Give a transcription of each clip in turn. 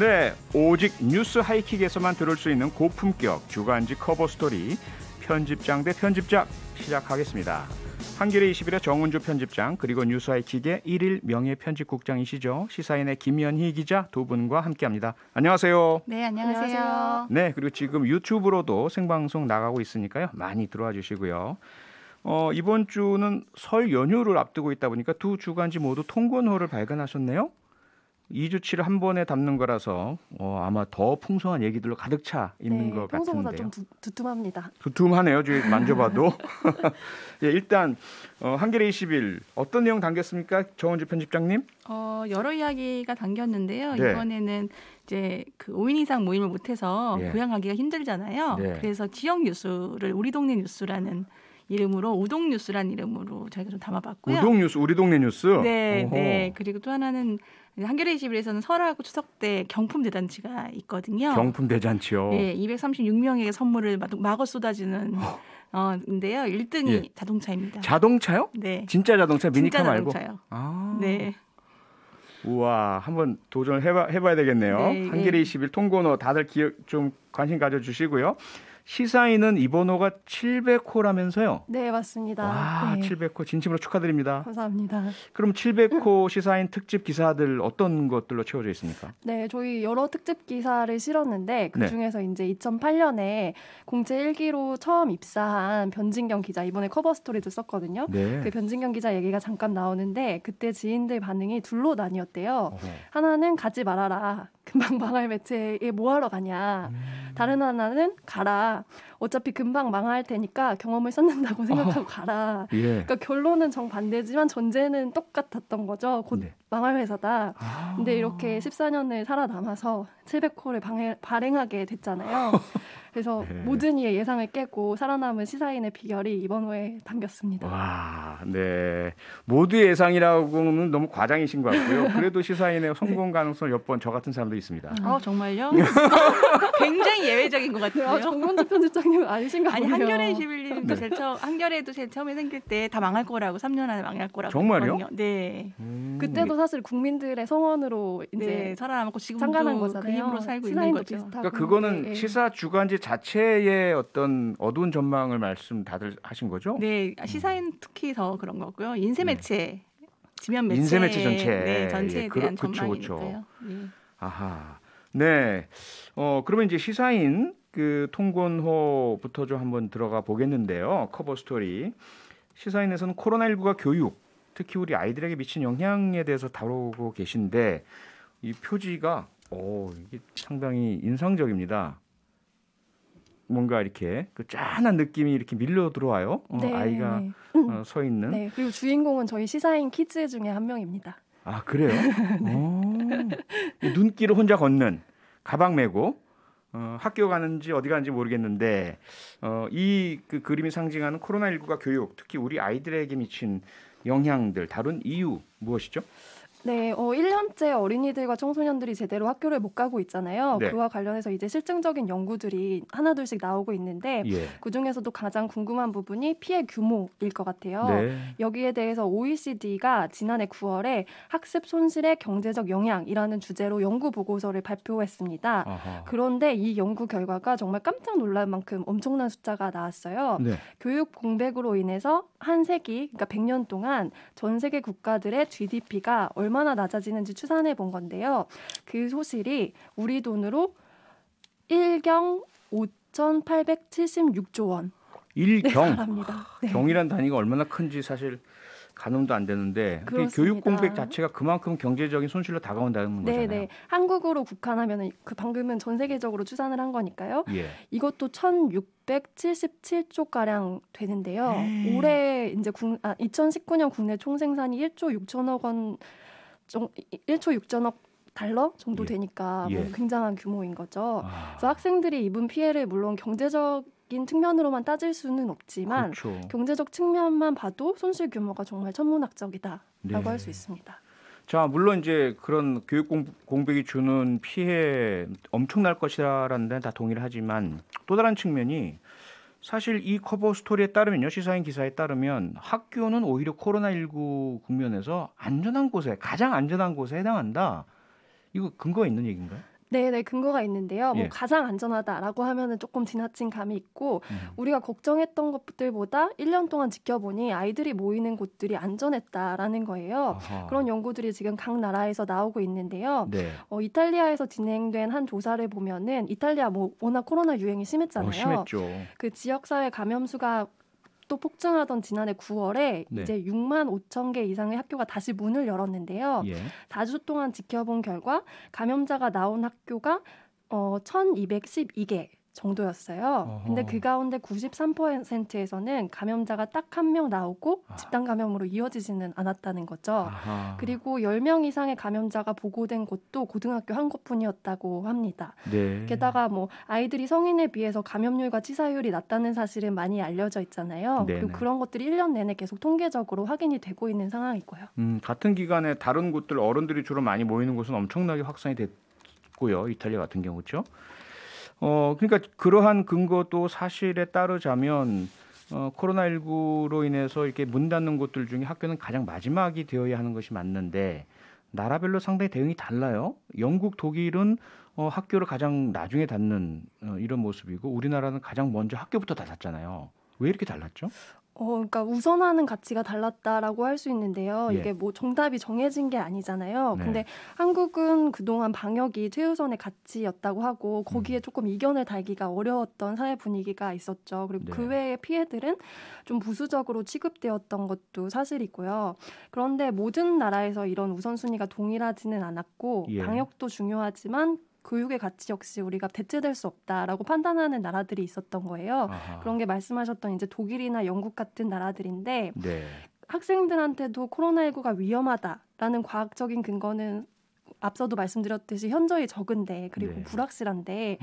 네, 오직 뉴스 하이킥에서만 들을 수 있는 고품격 주간지 커버 스토리 편집장 대 편집장 시작하겠습니다. 한겨레 21의 정은주 편집장 그리고 뉴스하이킥의 1일 명예 편집국장이시죠 시사인의 김현희 기자 두 분과 함께합니다. 안녕하세요. 네 안녕하세요. 네 그리고 지금 유튜브로도 생방송 나가고 있으니까요 많이 들어와 주시고요. 어, 이번 주는 설 연휴를 앞두고 있다 보니까 두 주간지 모두 통근호를 발간하셨네요. 이주치를 한 번에 담는 거라서 어, 아마 더풍성한 얘기들로 가득 차 있는 네, 것 같은데요. 평소보다 좀 두, 툼합니다 두툼하네요. 지금 만져봐도. 예, 일단 어, 한겨레 20일 어떤 내용 담겼습니까? 정원주 편집장님? 어, 여러 이야기가 담겼는데요. 네. 이번에는 이제 그 5인 이상 모임을 못해서 예. 고향 가기가 힘들잖아요. 네. 그래서 지역 뉴스를 우리 동네 뉴스라는 이름으로 우동뉴스란 이름으로 저희가 좀 담아봤고요. 우동뉴스 우리 동네 뉴스. 네, 오호. 네. 그리고 또 하나는 한겨레 21에서는 설하고 추석 때 경품 대잔치가 있거든요. 경품 대잔치요. 네, 예, 236명에게 선물을 마구 쏟아지는 어, 어 인데요. 1등이 예. 자동차입니다. 자동차요? 네. 진짜 자동차 미니카 진짜 말고. 자동차요. 아. 네. 우와, 한번 도전을 해봐, 해봐야 되겠네요. 네, 네. 한겨레 21 통고노 다들 기억 좀 관심 가져주시고요. 시사인은 이번호가 700호라면서요? 네, 맞습니다. 와, 네. 700호 진심으로 축하드립니다. 감사합니다. 그럼 700호 시사인 특집 기사들 어떤 것들로 채워져 있습니까? 네, 저희 여러 특집 기사를 실었는데 그 네. 중에서 네. 이제 2008년에 공채 1기로 처음 입사한 변진경 기자 이번에 커버 스토리도 썼거든요. 네. 그 변진경 기자 얘기가 잠깐 나오는데 그때 지인들 반응이 둘로 나뉘었대요. 어 하나는 가지 말아라. 금방 망할 매체에 뭐하러 가냐. 음. 다른 하나는 가라. 어차피 금방 망할 테니까 경험을 쌓는다고 생각하고 아, 가라. 예. 그러니까 결론은 정반대지만 전제는 똑같았던 거죠. 곧 네. 망할 회사다. 아. 근데 이렇게 14년을 살아남아서 700호를 방해, 발행하게 됐잖아요. 그래서 네. 모든 이의 예상을 깨고 살아남은 시사인의 비결이 이번 호에 담겼습니다. 와, 네. 모두 의 예상이라고는 너무 과장이신 것 같고요. 그래도 시사인의 성공 네. 가능성 몇번 저 같은 사람도 있습니다. 아, 정말요? 굉장히 예외적인 것 같아요. 아, 정문지 편집장 선생님 아니신 거 아니 한겨레 21님도 그 제일 처음 한겨레도 제일 처음에 생길 때 다 망할 거라고 3년 안에 망할 거라고 정말요? 네. 음. 그때도 사실 국민들의 성원으로 이제 네, 살아남고 지금도 상관한 거잖아요. 그 힘으로 살고 있는 거죠. 그러니까 그거는 네. 시사 주간지 자체의 어떤 어두운 전망을 말씀 다들 하신 거죠? 네, 아, 시사인 음. 특히 더 그런 거고요. 인쇄 네. 매체 네. 지면 매체 인쇄 매체 전체 네, 전체에 예, 대한 그, 전망이니까요. 그쵸, 그 네. 아하. 네. 어, 그러면 이제 시사인 그 통건호부터 좀 한번 들어가 보겠는데요. 커버 스토리. 시사인에서는 코로나19가 교육, 특히 우리 아이들에게 미친 영향에 대해서 다루고 계신데 이 표지가 오, 어, 이게 상당히 인상적입니다. 뭔가 이렇게 그 짠한 느낌이 이렇게 밀려 들어와요. 어, 네. 아이가 네. 어, 음. 서 있는. 네. 그리고 주인공은 저희 시사인 키즈 중에 한 명입니다. 아 그래요? 네. 어. 오, 눈길을 혼자 걷는 가방 메고 어, 학교 가는지 어디 가는지 모르겠는데 어, 이그 그림이 상징하는 코로나19가 교육, 특히 우리 아이들에게 미친 영향들 다룬 이유 무엇이죠? 네, 어, 1년째 어린이들과 청소년들이 제대로 학교를 못 가고 있잖아요. 네. 그와 관련해서 이제 실증적인 연구들이 하나둘씩 나오고 있는데 예. 그 중에서도 가장 궁금한 부분이 피해 규모일 것 같아요. 네. 여기에 대해서 OECD가 지난해 9월에 학습 손실의 경제적 영향이라는 주제로 연구 보고서를 발표했습니다. 아하. 그런데 이 연구 결과가 정말 깜짝 놀랄 만큼 엄청난 숫자가 나왔어요. 네. 교육 공백으로 인해서 한 세기, 그러니까 100년 동안 전 세계 국가들의 GDP가 얼마 얼마나 낮아지는지 추산해 본 건데요. 그 소실이 우리 돈으로 1경 5,876조 원. 1경. 네, 네. 경이란 단위가 얼마나 큰지 사실 가늠도 안 되는데 교육 공백 자체가 그만큼 경제적인 손실로 다가온다는 네, 네. 거잖아요. 네, 한국으로 국한하면 그 방금은 전 세계적으로 추산을 한 거니까요. 예. 이것도 1,677조 가량 되는데요. 에이. 음. 올해 이제 국, 아, 2019년 국내 총생산이 1조 6천억 원 정, 1조 6천억 달러 정도 예. 되니까 뭐 예. 굉장한 규모인 거죠. 아. 그래서 학생들이 입은 피해를 물론 경제적 인 측면으로만 따질 수는 없지만 그렇죠. 경제적 측면만 봐도 손실 규모가 정말 천문학적이다라고 네. 할수 있습니다. 자 물론 이제 그런 교육 공백이 주는 피해 엄청날 것이라는 데 다 동의를 하지만 또 다른 측면이 사실 이 커버 스토리에 따르면요 시사인 기사에 따르면 학교는 오히려 코로나19 국면에서 안전한 곳에 가장 안전한 곳에 해당한다. 이거 근거 있는 얘기인가요? 네, 네 근거가 있는데요. 뭐 예. 뭐 가장 안전하다라고 하면은 조금 지나친 감이 있고 음. 우리가 걱정했던 것들보다 1년 동안 지켜보니 아이들이 모이는 곳들이 안전했다라는 거예요. 아하. 그런 연구들이 지금 각 나라에서 나오고 있는데요. 네. 어, 이탈리아에서 진행된 한 조사를 보면은 이탈리아 뭐 워낙 코로나 유행이 심했잖아요. 어, 심했죠. 그 지역 사회 감염 수가 또 폭증하던 지난해 9월에 네. 이제 6만 5천 개 이상의 학교가 다시 문을 열었는데요. 예. 4주 동안 지켜본 결과 감염자가 나온 학교가 어, 1212개 정도였어요. 어허. 근데 그 가운데 93%에서는 감염자가 딱 한 명 나오고 아. 집단 감염으로 이어지지는 않았다는 거죠. 아하. 그리고 10명 이상의 감염자가 보고된 곳도 고등학교 한 곳뿐이었다고 합니다. 네. 게다가 뭐 아이들이 성인에 비해서 감염률과 치사율이 낮다는 사실은 많이 알려져 있잖아요. 네네. 그리고 그런 것들이 1년 내내 계속 통계적으로 확인이 되고 있는 상황이고요. 음, 같은 기간에 다른 곳들 어른들이 주로 많이 모이는 곳은 엄청나게 확산이 됐고요. 이탈리아 같은 경우죠. 어, 그러니까 그러한 근거도 사실에 따르자면 어, 코로나19로 인해서 이렇게 문 닫는 곳들 중에 학교는 가장 마지막이 되어야 하는 것이 맞는데 나라별로 상당히 대응이 달라요. 영국, 독일은 어, 학교를 가장 나중에 닫는 어, 이런 모습이고 우리나라는 가장 먼저 학교부터 닫았잖아요. 왜 이렇게 달랐죠? 어, 그러니까 우선하는 가치가 달랐다라고 할 수 있는데요. 예. 이게 뭐 정답이 정해진 게 아니잖아요. 네. 근데 한국은 그동안 방역이 최우선의 가치였다고 하고 거기에 음. 조금 이견을 달기가 어려웠던 사회 분위기가 있었죠. 그리고 네. 그 외의 피해들은 좀 부수적으로 취급되었던 것도 사실이고요. 그런데 모든 나라에서 이런 우선순위가 동일하지는 않았고 예. 방역도 중요하지만 교육의 가치 역시 우리가 대체될 수 없다라고 판단하는 나라들이 있었던 거예요. 아하. 그런 게 말씀하셨던 이제 독일이나 영국 같은 나라들인데 네. 학생들한테도 코로나19가 위험하다라는 과학적인 근거는 앞서도 말씀드렸듯이 현저히 적은데 그리고 네. 불확실한데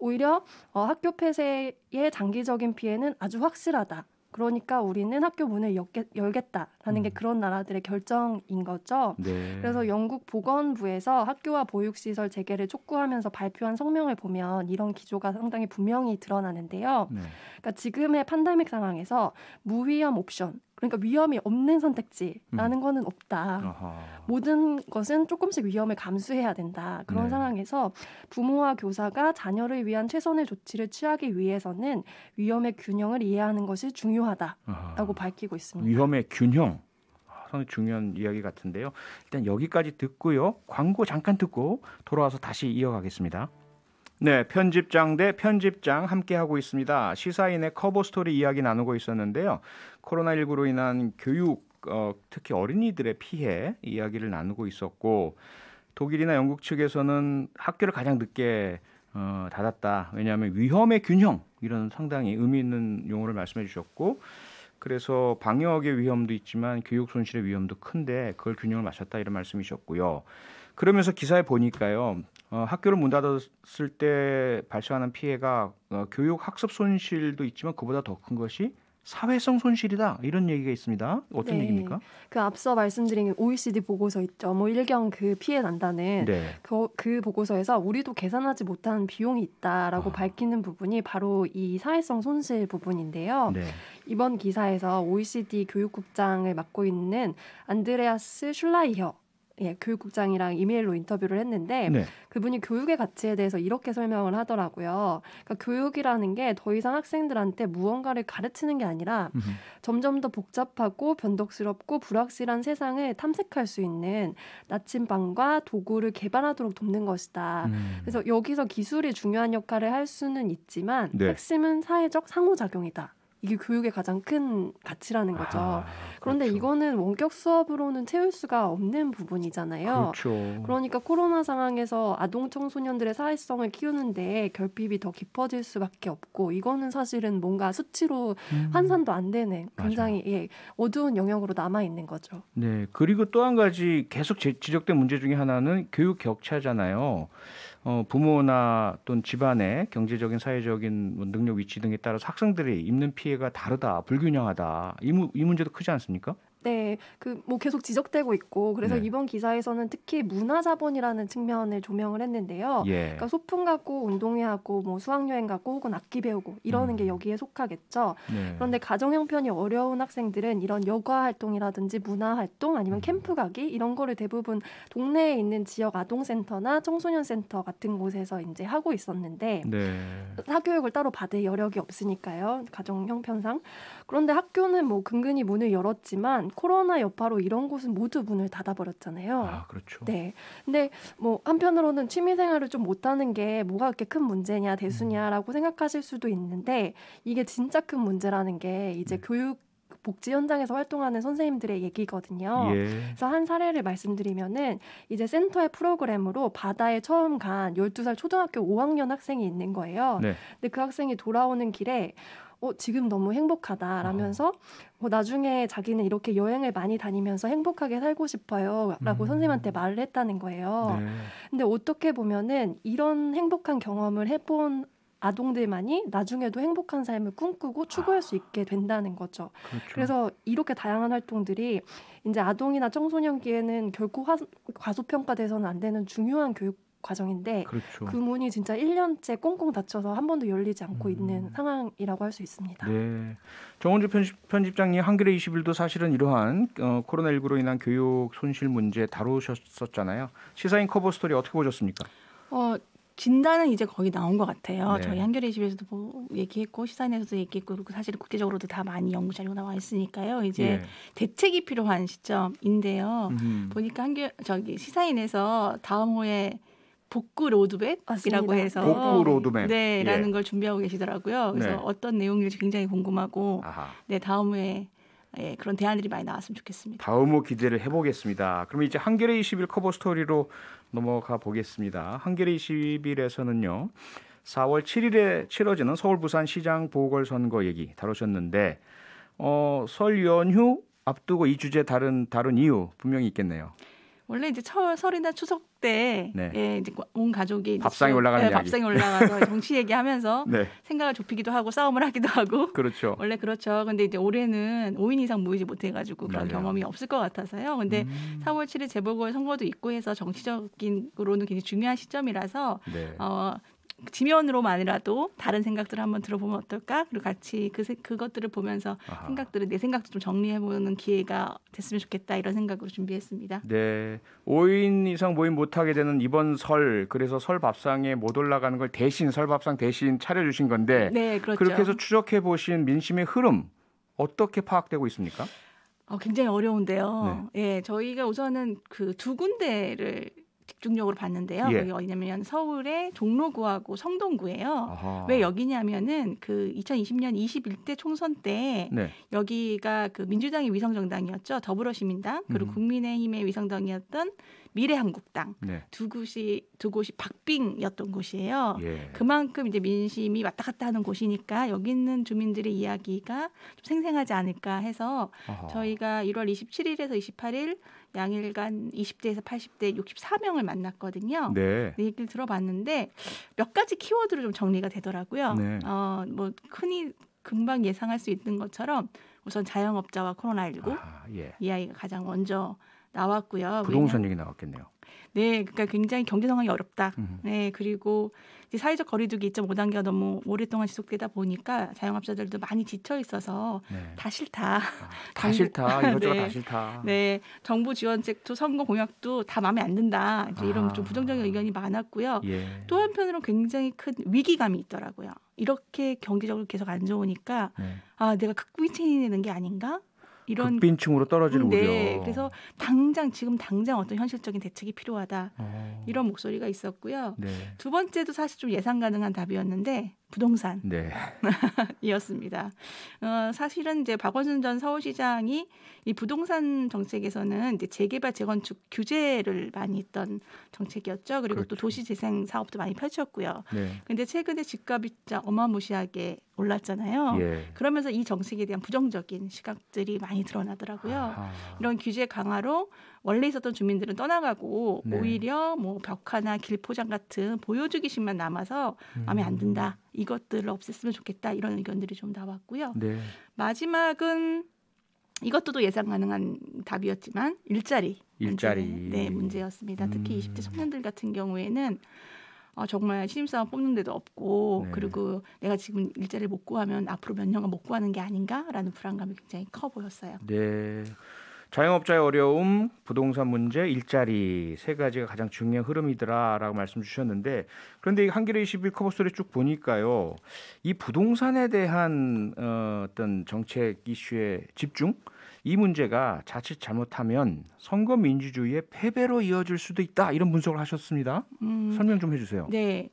오히려 어, 학교 폐쇄의 장기적인 피해는 아주 확실하다. 그러니까 우리는 학교 문을 열겠, 열겠다라는 음. 게 그런 나라들의 결정인 거죠. 네. 그래서 영국 보건부에서 학교와 보육시설 재개를 촉구하면서 발표한 성명을 보면 이런 기조가 상당히 분명히 드러나는데요. 네. 그러니까 지금의 판다믹 상황에서 무위험 옵션 그러니까 위험이 없는 선택지라는 음. 거는 없다. 아하. 모든 것은 조금씩 위험을 감수해야 된다. 그런 네. 상황에서 부모와 교사가 자녀를 위한 최선의 조치를 취하기 위해서는 위험의 균형을 이해하는 것이 중요하다라고 아하. 밝히고 있습니다. 위험의 균형. 아, 상당히 중요한 이야기 같은데요. 일단 여기까지 듣고요. 광고 잠깐 듣고 돌아와서 다시 이어가겠습니다. 네, 편집장 대 편집장 함께 하고 있습니다. 시사인의 커버 스토리 이야기 나누고 있었는데요. 코로나19로 인한 교육, 어, 특히 어린이들의 피해 이야기를 나누고 있었고 독일이나 영국 측에서는 학교를 가장 늦게 어, 닫았다. 왜냐하면 위험의 균형 이런 상당히 의미 있는 용어를 말씀해 주셨고 그래서 방역의 위험도 있지만 교육 손실의 위험도 큰데 그걸 균형을 맞췄다 이런 말씀이셨고요. 그러면서 기사에 보니까요. 어, 학교를 문 닫았을 때 발생하는 피해가 어, 교육 학습 손실도 있지만 그보다 더 큰 것이 사회성 손실이다 이런 얘기가 있습니다. 어떤 네. 얘기입니까? 그 앞서 말씀드린 OECD 보고서 있죠. 뭐 일경 그 피해 난다는 네. 그, 그, 보고서에서 우리도 계산하지 못한 비용이 있다라고 아. 밝히는 부분이 바로 이 사회성 손실 부분인데요. 네. 이번 기사에서 OECD 교육국장을 맡고 있는 안드레아스 슐라이허 예, 교육국장이랑 이메일로 인터뷰를 했는데 네. 그분이 교육의 가치에 대해서 이렇게 설명을 하더라고요. 그러니까 교육이라는 게 더 이상 학생들한테 무언가를 가르치는 게 아니라 음흠. 점점 더 복잡하고 변덕스럽고 불확실한 세상을 탐색할 수 있는 나침반과 도구를 개발하도록 돕는 것이다. 음. 그래서 여기서 기술이 중요한 역할을 할 수는 있지만 네. 핵심은 사회적 상호작용이다. 이게 교육의 가장 큰 가치라는 아, 거죠. 아, 그런데 그렇죠. 이거는 원격 수업으로는 채울 수가 없는 부분이잖아요. 그렇죠. 그러니까 코로나 상황에서 아동 청소년들의 사회성을 키우는데 결핍이 더 깊어질 수밖에 없고 이거는 사실은 뭔가 수치로 음. 환산도 안 되는 굉장히 예, 어두운 영역으로 남아 있는 거죠. 네. 그리고 또 한 가지 계속 제, 지적된 문제 중에 하나는 교육 격차잖아요. 어, 부모나 또는 집안의 경제적인 사회적인 뭐 능력 위치 등에 따라학생들의 입는 피해 피해가 다르다, 불균형하다. 이, 이 문제도 크지 않습니까? 네, 그 뭐 계속 지적되고 있고 그래서 네. 이번 기사에서는 특히 문화 자본이라는 측면을 조명을 했는데요. 예. 그러니까 소풍 가고 운동회 하고 뭐 수학 여행 가고 혹은 악기 배우고 이러는 음. 게 여기에 속하겠죠. 네. 그런데 가정 형편이 어려운 학생들은 이런 여가 활동이라든지 문화 활동 아니면 음. 캠프 가기 이런 거를 대부분 동네에 있는 지역 아동센터나 청소년센터 같은 곳에서 이제 하고 있었는데 네. 사교육을 따로 받을 여력이 없으니까요. 가정 형편상 그런데 학교는 뭐 근근히 문을 열었지만 코로나 여파로 이런 곳은 모두 문을 닫아버렸잖아요. 아 그렇죠. 네. 근데 뭐 한편으로는 취미생활을 좀 못하는 게 뭐가 그렇게 큰 문제냐 대수냐라고 음. 생각하실 수도 있는데 이게 진짜 큰 문제라는 게 이제 음. 교육 복지 현장에서 활동하는 선생님들의 얘기거든요. 예. 그래서 한 사례를 말씀드리면은 이제 센터의 프로그램으로 바다에 처음 간 12살 초등학교 5학년 학생이 있는 거예요. 네. 근데 그 학생이 돌아오는 길에 어, 지금 너무 행복하다라면서 뭐 나중에 자기는 이렇게 여행을 많이 다니면서 행복하게 살고 싶어요라고 음. 선생님한테 말을 했다는 거예요. 네. 근데 어떻게 보면은 이런 행복한 경험을 해본 아동들만이 나중에도 행복한 삶을 꿈꾸고 추구할 수 있게 된다는 거죠. 그렇죠. 그래서 이렇게 다양한 활동들이 이제 아동이나 청소년기에는 결코 화, 과소평가돼서는 안 되는 중요한 교육 과정인데 그렇죠. 그 문이 진짜 1년째 꽁꽁 닫혀서 한 번도 열리지 않고 음. 있는 상황이라고 할 수 있습니다. 네. 정원주 편집, 장님 한겨레 21도 사실은 이러한 어, 코로나19로 인한 교육 손실 문제 다루셨었잖아요. 시사인 커버 스토리 어떻게 보셨습니까? 어, 진단은 이제 거의 나온 것 같아요. 네. 저희 한겨레 2 1도뭐 얘기했고 시사인에서도 얘기했고 그리고 사실 국제적으로도 다 많이 연구 자료 나와 있으니까요. 이제 네. 대책이 필요한 시점인데요. 음 보니까 한겨 저기 시사인에서 다음 호에 복구 로드맵이라고 해서 복구 로드맵 네라는 예. 걸 준비하고 계시더라고요. 그래서 네. 어떤 내용일지 굉장히 궁금하고 아하. 네 다음에 예, 그런 대안들이 많이 나왔으면 좋겠습니다. 다음으로 기대를 해보겠습니다. 그럼 이제 한겨레 21 커버 스토리로 넘어가 보겠습니다. 한겨레 21에서는요. 4월 7일에 치러지는 서울 부산 시장 보궐선거 얘기 다루셨는데 어, 설 연휴 앞두고 이 주제 다른 다른 이유 분명히 있겠네요. 원래 이제 철, 설이나 추석 때 네. 예, 이제 온 가족이 밥상에 올라가는 예, 밥상에 올라가서 정치 얘기하면서 네. 생각을 좁히기도 하고 싸움을 하기도 하고 그렇죠. 원래 그렇죠. 근데 이제 올해는 5인 이상 모이지 못해 가지고 그런 맞아요. 경험이 없을 것 같아서요. 근데 음. 4월 7일 재보궐 선거도 있고 해서 정치적인으로는 굉장히 중요한 시점이라서 네. 어, 지면으로만이라도 다른 생각들을 한번 들어보면 어떨까? 그리고 같이 그 그것들을 보면서 아하. 생각들을 내 생각도 좀 정리해 보는 기회가 됐으면 좋겠다 이런 생각으로 준비했습니다. 네, 5인 이상 모임 못하게 되는 이번 설 그래서 설 밥상에 못 올라가는 걸 대신 설 밥상 대신 차려주신 건데 네, 그렇죠. 그렇게 해서 추적해 보신 민심의 흐름 어떻게 파악되고 있습니까? 어, 굉장히 어려운데요. 네. 예, 저희가 우선은 그 두 군데를 집중적으로 봤는데요. 예. 여기 어디냐면 서울의 종로구하고 성동구예요. 아하. 왜 여기냐면은 그 2020년 21대 총선 때 네. 여기가 그 민주당의 위성정당이었죠. 더불어시민당 그리고 음. 국민의힘의 위성당이었던 정 미래한국당 네. 두 곳이 두 곳이 박빙이었던 곳이에요. 예. 그만큼 이제 민심이 왔다 갔다 하는 곳이니까 여기 있는 주민들의 이야기가 좀 생생하지 않을까 해서 어허. 저희가 1월 27일에서 28일 양일간 20대에서 80대 64명을 만났거든요. 네. 네. 얘기를 들어봤는데 몇 가지 키워드로 좀 정리가 되더라고요. 네. 어뭐 흔히 금방 예상할 수 있는 것처럼 우선 자영업자와 코로나19 아, 예. 이 아이가 가장 먼저 나왔고요. 부동산 얘기 나왔겠네요. 네, 그러니까 굉장히 경제 상황이 어렵다. 음. 네, 그리고 이제 사회적 거리두기 2.5단계가 너무 오랫동안 지속되다 보니까 자영업자들도 많이 지쳐 있어서 네. 다 싫다. 아, 다 싫다. 이것저것 네, 다 싫다. 네, 정부 지원책도 선거 공약도 다 마음에 안 든다. 이제 이런 아. 좀 부정적인 의견이 많았고요. 예. 또 한편으로 굉장히 큰 위기감이 있더라고요. 이렇게 경제적으로 계속 안 좋으니까 네. 아 내가 극구이체인이 되는 게 아닌가? 이런 빈층으로 떨어질 우려. 음, 네, 그래서 당장 지금 당장 어떤 현실적인 대책이 필요하다 오. 어. 이런 목소리가 있었고요. 네. 두 번째도 사실 좀 예상 가능한 답이었는데 부동산이었습니다. 네. 어, 사실은 이제 박원순 전 서울시장이 이 부동산 정책에서는 이제 재개발 재건축 규제를 많이 했던 정책이었죠. 그리고 그렇죠. 또 도시재생 사업도 많이 펼쳤고요. 네. 근데 최근에 집값이 진짜 어마무시하게 올랐잖아요. 예. 그러면서 이 정책에 대한 부정적인 시각들이 많이 드러나더라고요. 아. 이런 규제 강화로 원래 있었던 주민들은 떠나가고 네. 오히려 뭐 벽화나 길 포장 같은 보여주기식만 남아서 마음에 안 든다. 이것들을 없앴으면 좋겠다 이런 의견들이 좀 나왔고요. 네. 마지막은 이것도 또 예상 가능한 답이었지만 일자리 일자리 문제, 네 문제였습니다. 특히 20대 음. 청년들 같은 경우에는 어, 정말 신입사원 뽑는 데도 없고 네. 그리고 내가 지금 일자리를 못 구하면 앞으로 몇 년간 못 구하는 게 아닌가라는 불안감이 굉장히 커 보였어요. 네. 자영업자의 어려움, 부동산 문제, 일자리 세 가지가 가장 중요한 흐름이더라라고 말씀 주셨는데 그런데 이 한겨레 21 커버 스토리 쭉 보니까요. 이 부동산에 대한 어, 어떤 정책 이슈에 집중 이 문제가 자칫 잘못하면 선거 민주주의의 패배로 이어질 수도 있다 이런 분석을 하셨습니다. 음, 설명 좀 해주세요. 네.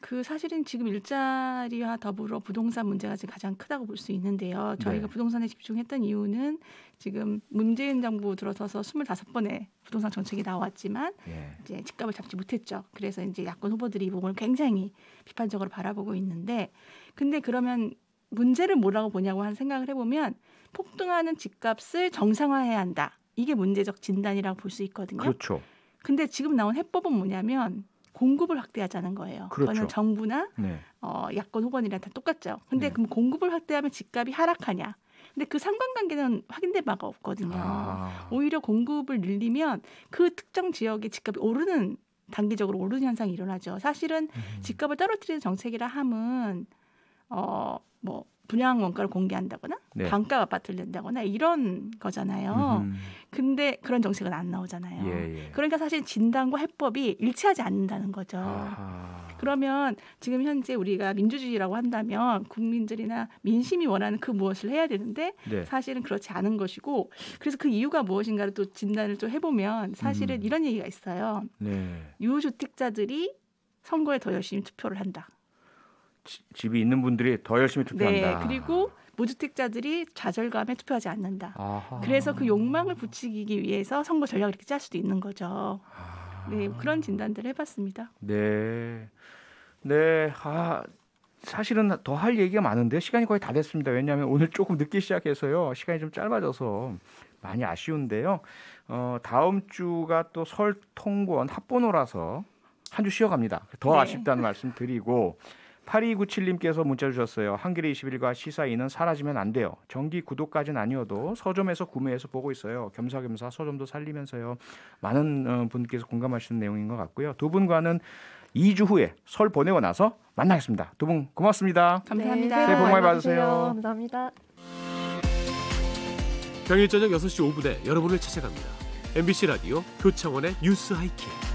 그 사실은 지금 일자리와 더불어 부동산 문제가 지금 가장 크다고 볼 수 있는데요. 저희가 네. 부동산에 집중했던 이유는 지금 문재인 정부 들어서서 25번의 부동산 정책이 나왔지만 네. 이제 집값을 잡지 못했죠. 그래서 이제 야권 후보들이 이 부분을 굉장히 비판적으로 바라보고 있는데 근데 그러면 문제를 뭐라고 보냐고 한 생각을 해보면 폭등하는 집값을 정상화해야 한다. 이게 문제적 진단이라고 볼 수 있거든요. 그렇죠. 근데 지금 나온 해법은 뭐냐면 공급을 확대하자는 거예요. 그렇죠. 그거는 정부나 네. 어, 야권 후보들한테 똑같죠. 근데 네. 그럼 공급을 확대하면 집값이 하락하냐? 근데 그 상관관계는 확인된 바가 없거든요. 아. 오히려 공급을 늘리면 그 특정 지역의 집값이 오르는 단기적으로 오르는 현상이 일어나죠. 사실은 음. 집값을 떨어뜨리는 정책이라 함은 어뭐 분양 원가를 공개한다거나 네. 반값 아파트를 낸다거나 이런 거잖아요. 음. 근데 그런 정책은 안 나오잖아요. 예, 예. 그러니까 사실 진단과 해법이 일치하지 않는다는 거죠. 아하. 그러면 지금 현재 우리가 민주주의라고 한다면 국민들이나 민심이 원하는 그 무엇을 해야 되는데 네. 사실은 그렇지 않은 것이고 그래서 그 이유가 무엇인가를 또 진단을 좀 해보면 사실은 음. 이런 얘기가 있어요. 네. 유주택자들이 선거에 더 열심히 투표를 한다. 집이 있는 분들이 더 열심히 투표한다. 네, 그리고 무주택자들이 좌절감에 투표하지 않는다. 아하. 그래서 그 욕망을 부추기기 위해서 선거 전략을 이렇게 짤 수도 있는 거죠. 아. 네, 그런 진단들을 해봤습니다. 네, 네, 아 사실은 더 할 얘기가 많은데 시간이 거의 다 됐습니다. 왜냐하면 오늘 조금 늦게 시작해서요. 시간이 좀 짧아져서 많이 아쉬운데요. 어, 다음 주가 또 설 통권 합본호라서 한 주 쉬어갑니다. 더 네. 아쉽다는 말씀 드리고. 8297님께서 문자 주셨어요. 한겨레 21과 시사인은 사라지면 안 돼요. 정기 구독까지는 아니어도 서점에서 구매해서 보고 있어요. 겸사겸사 서점도 살리면서요. 많은 어, 분께서 공감하시는 내용인 것 같고요. 두 분과는 2주 후에 설 보내고 나서 만나겠습니다. 두 분 고맙습니다. 감사합니다. 네, 새해 복 많이 받으세요. 감사합니다. 평일 저녁 6시 5분에 여러분을 찾아갑니다. MBC 라디오 교창원의 뉴스 하이킥.